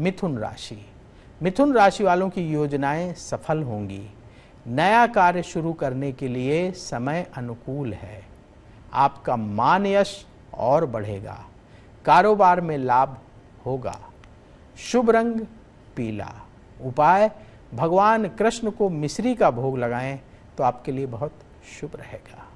मिथुन राशि मिथुन राशि वालों की योजनाएं सफल होंगी नया कार्य शुरू करने के लिए समय अनुकूल है आपका मान यश और बढ़ेगा कारोबार में लाभ होगा शुभ रंग पीला उपाय भगवान कृष्ण को मिश्री का भोग लगाएं तो आपके लिए बहुत शुभ रहेगा